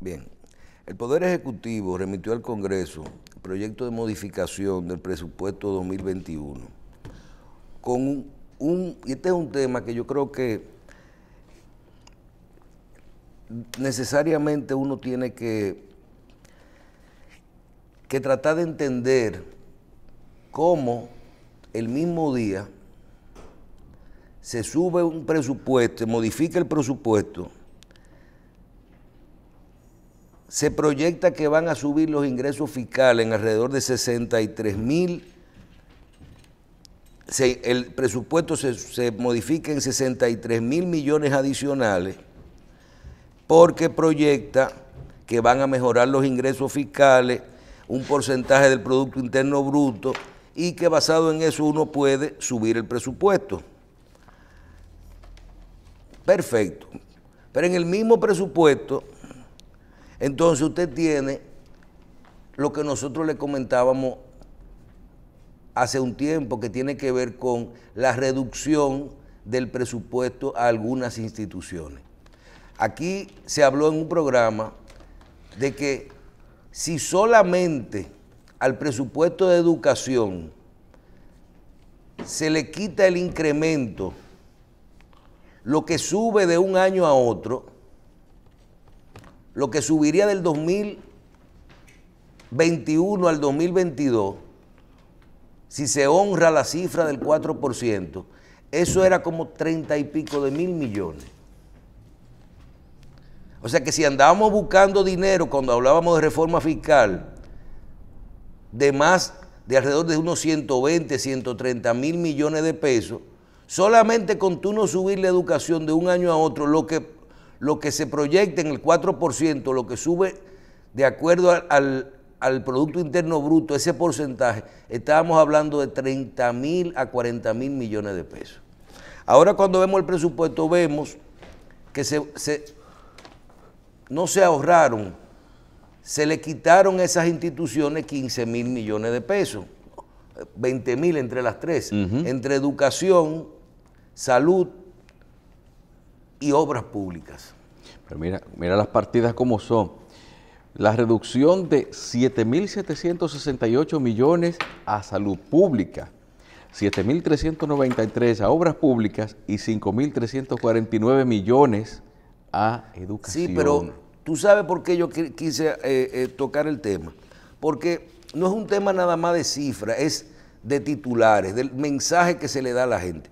Bien, el Poder Ejecutivo remitió al Congreso el proyecto de modificación del presupuesto 2021 con un, y este es un tema que yo creo que necesariamente uno tiene que, que tratar de entender cómo el mismo día se sube un presupuesto, se modifica el presupuesto se proyecta que van a subir los ingresos fiscales en alrededor de 63 mil. el presupuesto se, se modifica en 63 mil millones adicionales porque proyecta que van a mejorar los ingresos fiscales, un porcentaje del Producto Interno Bruto y que basado en eso uno puede subir el presupuesto. Perfecto. Pero en el mismo presupuesto entonces usted tiene lo que nosotros le comentábamos hace un tiempo, que tiene que ver con la reducción del presupuesto a algunas instituciones. Aquí se habló en un programa de que si solamente al presupuesto de educación se le quita el incremento, lo que sube de un año a otro, lo que subiría del 2021 al 2022, si se honra la cifra del 4%, eso era como 30 y pico de mil millones. O sea que si andábamos buscando dinero cuando hablábamos de reforma fiscal, de más de alrededor de unos 120, 130 mil millones de pesos, solamente con tú no subir la educación de un año a otro, lo que lo que se proyecta en el 4%, lo que sube de acuerdo al, Producto Interno Bruto, ese porcentaje, estábamos hablando de 30 mil a 40 mil millones de pesos. Ahora cuando vemos el presupuesto vemos que no se ahorraron, se le quitaron a esas instituciones 15 mil millones de pesos, 20 mil entre las tres, entre educación, salud y obras públicas. Pero mira, las partidas como son. La reducción de 7.768 millones a salud pública, 7.393 a obras públicas y 5.349 millones a educación. Sí, pero tú sabes por qué yo quise eh, eh, tocar el tema. Porque no es un tema nada más de cifras, es de titulares, del mensaje que se le da a la gente.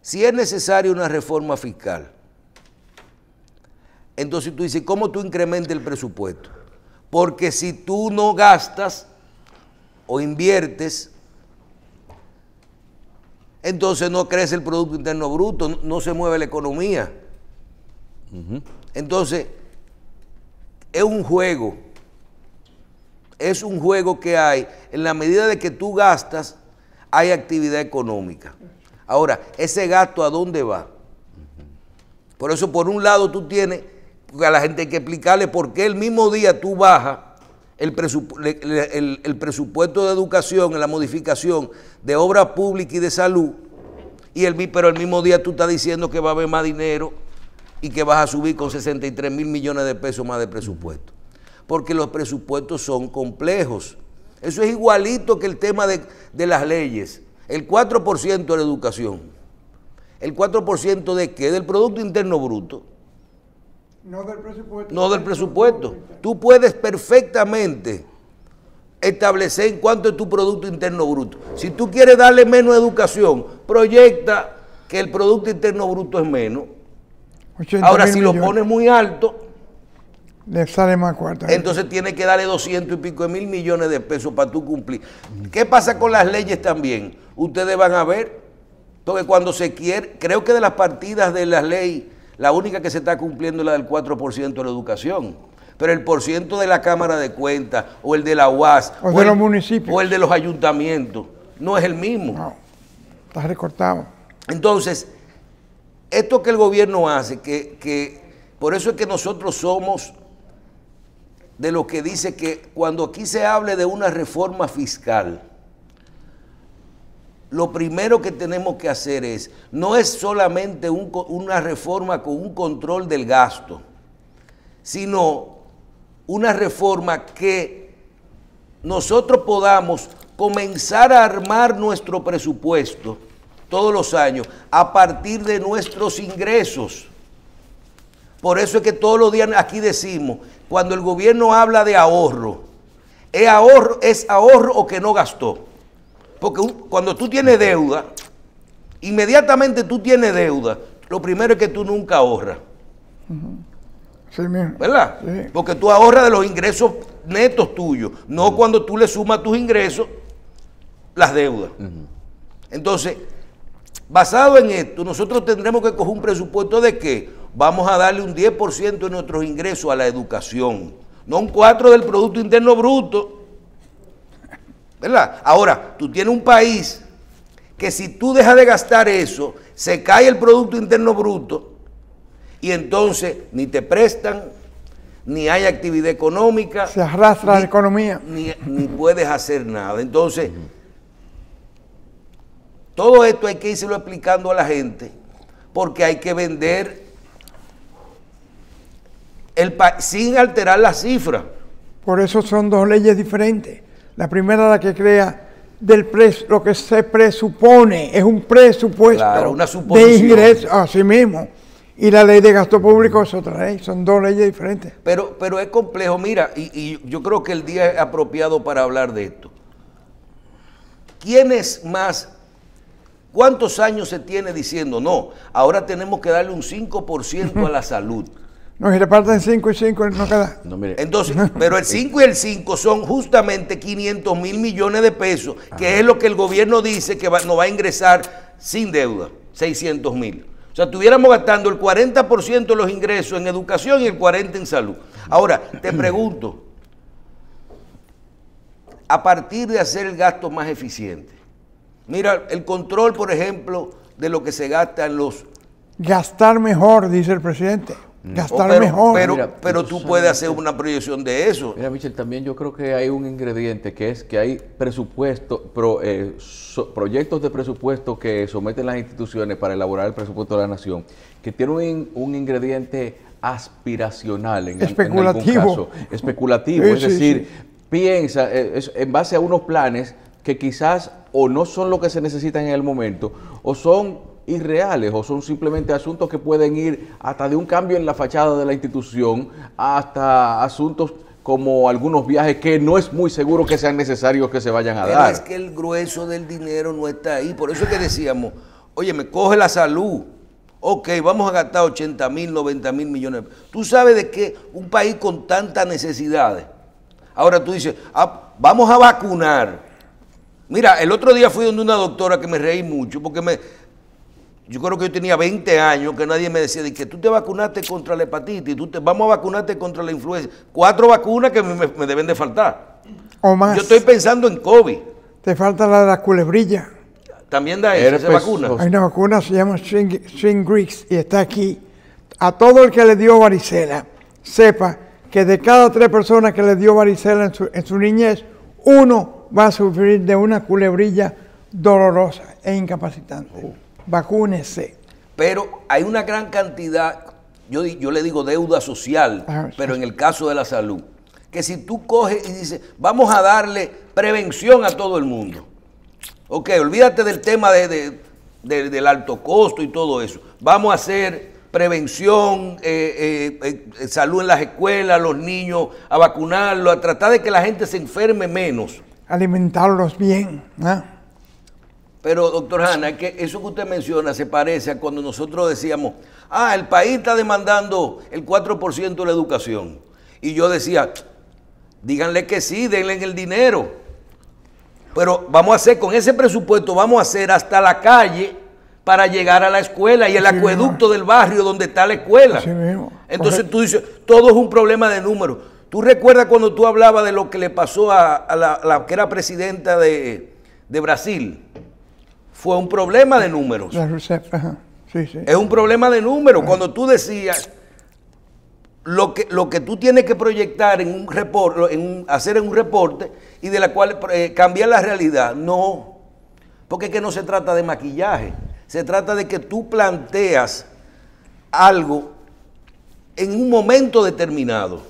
Si es necesaria una reforma fiscal, entonces tú dices, ¿cómo tú incrementas el presupuesto? Porque si tú no gastas o inviertes, entonces no crece el Producto Interno Bruto, no, se mueve la economía. Entonces, es un juego. Es un juego que hay. En la medida de que tú gastas, hay actividad económica. Ahora, ese gasto a dónde va? Por eso, por un lado, tú tienes a la gente hay que explicarle por qué el mismo día tú bajas el, el, presupuesto de educación, en la modificación de obra pública y de salud, y el, pero el mismo día tú estás diciendo que va a haber más dinero y que vas a subir con 63 mil millones de pesos más de presupuesto. Porque los presupuestos son complejos. Eso es igualito que el tema de, de las leyes. El 4% de la educación. ¿El 4% de qué? Del Producto Interno Bruto. No del presupuesto. No del presupuesto. Tú puedes perfectamente establecer en cuánto es tu Producto Interno Bruto. Si tú quieres darle menos educación, proyecta que el Producto Interno Bruto es menos. Ahora, si lo pones muy alto, le sale más cuarto. ¿eh? Entonces tiene que darle 200 y pico de mil millones de pesos para tú cumplir. ¿Qué pasa con las leyes también? Ustedes van a ver, porque cuando se quiere, creo que de las partidas de la ley la única que se está cumpliendo es la del 4% de la educación. Pero el ciento de la Cámara de Cuentas o el de la UAS o, de el, los municipios. o el de los ayuntamientos no es el mismo. está recortado. Entonces, esto que el gobierno hace, que, por eso es que nosotros somos de lo que dice que cuando aquí se hable de una reforma fiscal, lo primero que tenemos que hacer es, no es solamente una reforma con un control del gasto, sino una reforma que nosotros podamos comenzar a armar nuestro presupuesto todos los años a partir de nuestros ingresos. Por eso es que todos los días aquí decimos, cuando el gobierno habla de ahorro, ahorro, es ahorro o que no gastó. Porque cuando tú tienes deuda, inmediatamente tú tienes deuda, lo primero es que tú nunca ahorras. Sí, ¿Verdad? Porque tú ahorras de los ingresos netos tuyos, no cuando tú le sumas tus ingresos las deudas. Entonces, basado en esto, nosotros tendremos que coger un presupuesto de que vamos a darle un 10% de nuestros ingresos a la educación, no un 4% del Producto Interno Bruto Ahora, tú tienes un país que si tú dejas de gastar eso, se cae el Producto Interno Bruto y entonces ni te prestan, ni hay actividad económica. Se arrastra la economía. Ni, puedes hacer nada. Entonces, todo esto hay que irselo explicando a la gente, porque hay que vender el sin alterar las cifras. Por eso son dos leyes diferentes. La primera la que crea del lo que se presupone, es un presupuesto de ingresos a sí mismo. Y la ley de gasto público es otra ley, son dos leyes diferentes. Pero, pero es complejo, mira, y, yo creo que el día es apropiado para hablar de esto. ¿Quién es más ¿Cuántos años se tiene diciendo, no, ahora tenemos que darle un 5% a la salud? No, se reparten 5 y 5 no queda. No, Entonces, pero el 5 y el 5 son justamente 500 mil millones de pesos, que es lo que el gobierno dice que nos va a ingresar sin deuda, 600 mil. O sea, estuviéramos gastando el 40% de los ingresos en educación y el 40% en salud. Ahora, te pregunto, a partir de hacer el gasto más eficiente, mira, el control, por ejemplo, de lo que se gasta en los... Gastar mejor, dice el presidente. Mm. gastar oh, mejor. Pero, pero tú puedes hacer una proyección de eso. Mira, Michel, también yo creo que hay un ingrediente que es que hay presupuesto, pro, eh, proyectos de presupuesto que someten las instituciones para elaborar el presupuesto de la nación, que tienen un, ingrediente aspiracional en, especulativo. algún caso. Especulativo, es decir, piensa eh, en base a unos planes que quizás o no son lo que se necesitan en el momento o son irreales o son simplemente asuntos que pueden ir hasta de un cambio en la fachada de la institución hasta asuntos como algunos viajes que no es muy seguro que sean necesarios que se vayan a dar. Es que el grueso del dinero no está ahí, por eso es que decíamos, oye, me coge la salud, ok, vamos a gastar 80 mil, 90 mil millones. Tú sabes de qué un país con tantas necesidades. Ahora tú dices, ah, vamos a vacunar. Mira, el otro día fui donde una doctora que me reí mucho porque me, yo creo que yo tenía 20 años que nadie me decía de que tú te vacunaste contra la hepatitis, tú te, vamos a vacunarte contra la influenza. Cuatro vacunas que me, deben de faltar. O más. Yo estoy pensando en COVID. Te falta la de la culebrilla. También da esa, vacuna. Hay una vacuna, se llama Shingrix y está aquí. A todo el que le dio varicela, sepa que de cada tres personas que le dio varicela en su, niñez, uno va a sufrir de una culebrilla dolorosa e incapacitante. Oh vacúnese. Pero hay una gran cantidad, yo, yo le digo deuda social, ah, pero en el caso de la salud, que si tú coges y dices, vamos a darle prevención a todo el mundo. Ok, olvídate del tema de, del alto costo y todo eso. Vamos a hacer prevención, eh, eh, eh, salud en las escuelas, los niños, a vacunarlos, a tratar de que la gente se enferme menos. Alimentarlos bien. ¿no? ¿ah? Pero, doctor Hanna, que eso que usted menciona se parece a cuando nosotros decíamos, ah, el país está demandando el 4% de la educación. Y yo decía, díganle que sí, denle el dinero. Pero vamos a hacer, con ese presupuesto, vamos a hacer hasta la calle para llegar a la escuela y el acueducto del barrio donde está la escuela. Entonces tú dices, todo es un problema de números. ¿Tú recuerdas cuando tú hablabas de lo que le pasó a, la, que era presidenta de, de Brasil? fue un problema de números. Es un problema de números. Cuando tú decías lo que, lo que tú tienes que proyectar en un reporte, hacer en un reporte y de la cual eh, cambiar la realidad, no. Porque es que no se trata de maquillaje. Se trata de que tú planteas algo en un momento determinado.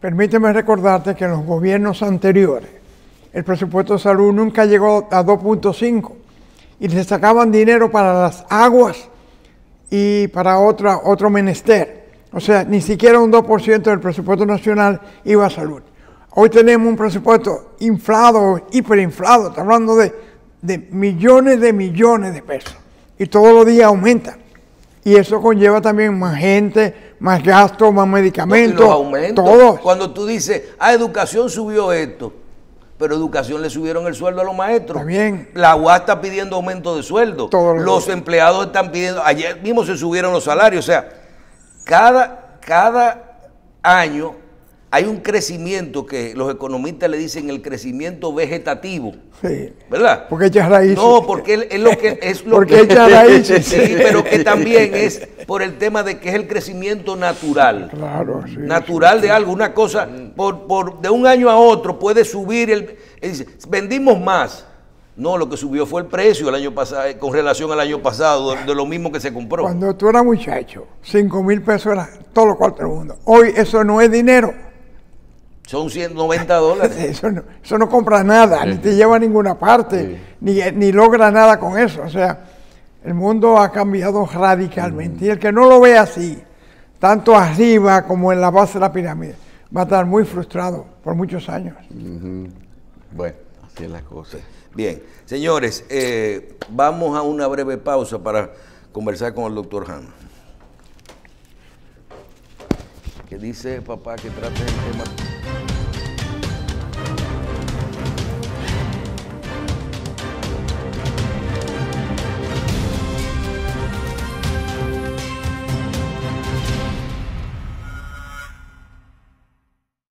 Permíteme recordarte que en los gobiernos anteriores el presupuesto de salud nunca llegó a 2.5 y le sacaban dinero para las aguas y para otra, otro menester. O sea, ni siquiera un 2% del presupuesto nacional iba a salud. Hoy tenemos un presupuesto inflado, hiperinflado, está hablando de, millones de millones de pesos. Y todos los días aumenta. Y eso conlleva también más gente, más gasto, más medicamentos. Cuando tú dices, a ah, educación subió esto pero educación le subieron el sueldo a los maestros. También. La UAS está pidiendo aumento de sueldo. los empleados están pidiendo, ayer mismo se subieron los salarios. O sea, cada, cada año hay un crecimiento que los economistas le dicen el crecimiento vegetativo. Sí. ¿Verdad? Porque echa raíces. No, porque es lo que es lo porque que, echa raíces. Sí, pero que también es por el tema de que es el crecimiento natural. Claro, sí. Natural de algo, una cosa por, de un año a otro puede subir el vendimos más. No, lo que subió fue el precio el año pasado, eh, con relación al año pasado, de, lo mismo que se compró. Cuando tú eras muchacho, 5 mil pesos era todo lo cual del mundo. Hoy eso no es dinero. Son 190 dólares. Eso no, compra nada, ni te lleva a ninguna parte, ni, eh, ni logra nada con eso. O sea, el mundo ha cambiado radicalmente. Mm. Y el que no lo ve así, tanto arriba como en la base de la pirámide, va a estar muy frustrado por muchos años. Bueno, así es la cosa. Bien, señores, eh, vamos a una breve pausa para conversar con el doctor Han. ¿Qué dice papá que trate el tema.